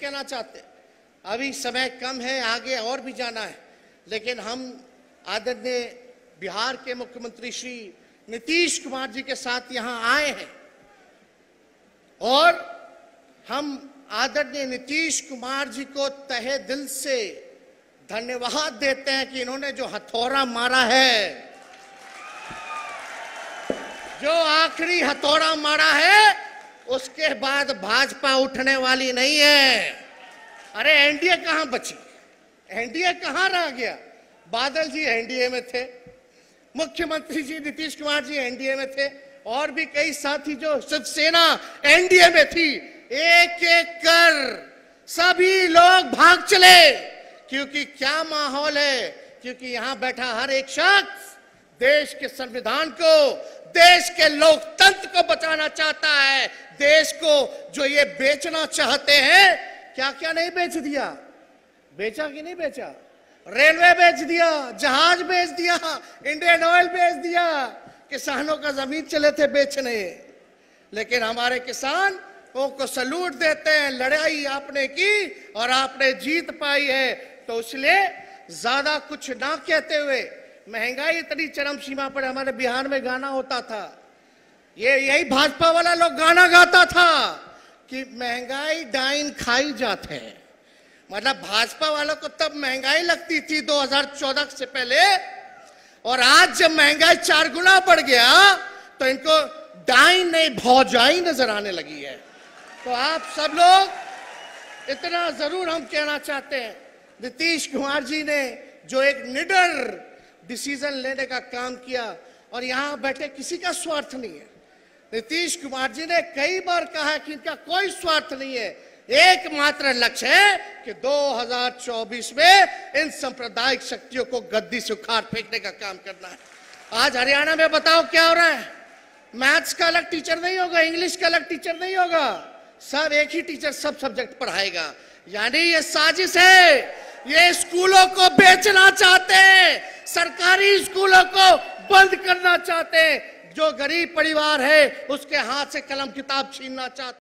कहना चाहते अभी समय कम है आगे और भी जाना है लेकिन हम आदरणीय बिहार के मुख्यमंत्री श्री नीतीश कुमार जी के साथ यहां आए हैं और हम आदरणीय नीतीश कुमार जी को तहे दिल से धन्यवाद देते हैं कि इन्होंने जो हथौड़ा मारा है जो आखिरी हथौड़ा मारा है उसके बाद भाजपा उठने वाली नहीं है अरे एनडीए कहां बची एनडीए कहां रह गया बादल जी एनडीए में थे मुख्यमंत्री जी नीतीश कुमार जी एनडीए में थे और भी कई साथी जो शिवसेना एनडीए में थी एक एक कर सभी लोग भाग चले क्योंकि क्या माहौल है क्योंकि यहां बैठा हर एक शख्स देश के संविधान को देश के लोकतंत्र को बचाना चाहता है देश को जो ये बेचना चाहते हैं क्या क्या नहीं बेच दिया बेचा कि नहीं बेचा रेलवे बेच दिया जहाज बेच दिया इंडियन ऑयल बेच दिया किसानों का जमीन चले थे बेचने लेकिन हमारे किसान को सलूट देते हैं लड़ाई आपने की और आपने जीत पाई है तो इसलिए ज्यादा कुछ ना कहते हुए महंगाई इतनी चरम सीमा पर हमारे बिहार में गाना होता था ये यही भाजपा वाला लोग गाना गाता था कि महंगाई डाइन खाई जाते हैं मतलब भाजपा वालों को तब महंगाई लगती थी 2014 से पहले और आज जब महंगाई चार गुना बढ़ गया तो इनको डाइन नहीं भौजाई नजर आने लगी है तो आप सब लोग इतना जरूर हम कहना चाहते हैं नीतीश कुमार जी ने जो एक निडर डिसीजन लेने का काम किया और यहां बैठे किसी का स्वार्थ नहीं है नीतीश कुमार जी ने कई बार कहा कि इनका कोई स्वार्थ नहीं है एकमात्र लक्ष्य है कि 2024 में इन सांप्रदायिक शक्तियों को गद्दी से उखाड़ फेंकने का काम करना है आज हरियाणा में बताओ क्या हो रहा है मैथ्स का अलग टीचर नहीं होगा इंग्लिश का अलग टीचर नहीं होगा सब एक ही टीचर सब सब्जेक्ट पढ़ाएगा यानी ये साजिश है ये स्कूलों को बेचना चाहते हैं सरकारी स्कूलों को बंद करना चाहते हैं जो गरीब परिवार है उसके हाथ से कलम किताब छीनना चाहते